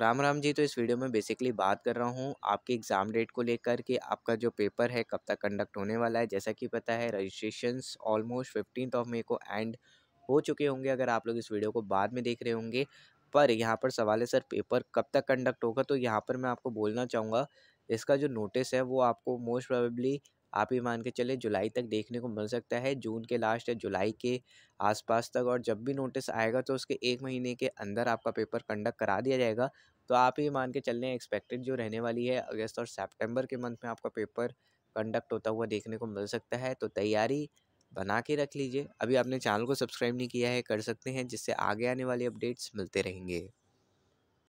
राम राम जी तो इस वीडियो में बेसिकली बात कर रहा हूँ आपके एग्ज़ाम डेट को लेकर के आपका जो पेपर है कब तक कंडक्ट होने वाला है जैसा कि पता है registrations almost fifteen of May को एंड हो चुके होंगे अगर आप लोग इस वीडियो को बाद में देख रहे होंगे पर यहाँ पर सवाल है सर पेपर कब तक कंडक्ट होगा तो यहाँ पर मैं आपको बोलना चाहूँगा इसका जो नोटिस है वो आपको मोस्ट प्रोबेबली आप ये मान के चले जुलाई तक देखने को मिल सकता है जून के लास्ट या जुलाई के आसपास तक और जब भी नोटिस आएगा तो उसके एक महीने के अंदर आपका पेपर कंडक्ट करा दिया जाएगा तो आप ही मान के चलने एक्सपेक्टेड जो रहने वाली है अगस्त और सेप्टेम्बर के मंथ में आपका पेपर कंडक्ट होता हुआ देखने को मिल सकता है तो तैयारी बना के रख लीजिए अभी आपने चैनल को सब्सक्राइब नहीं किया है कर सकते हैं जिससे आगे आने वाले अपडेट्स मिलते रहेंगे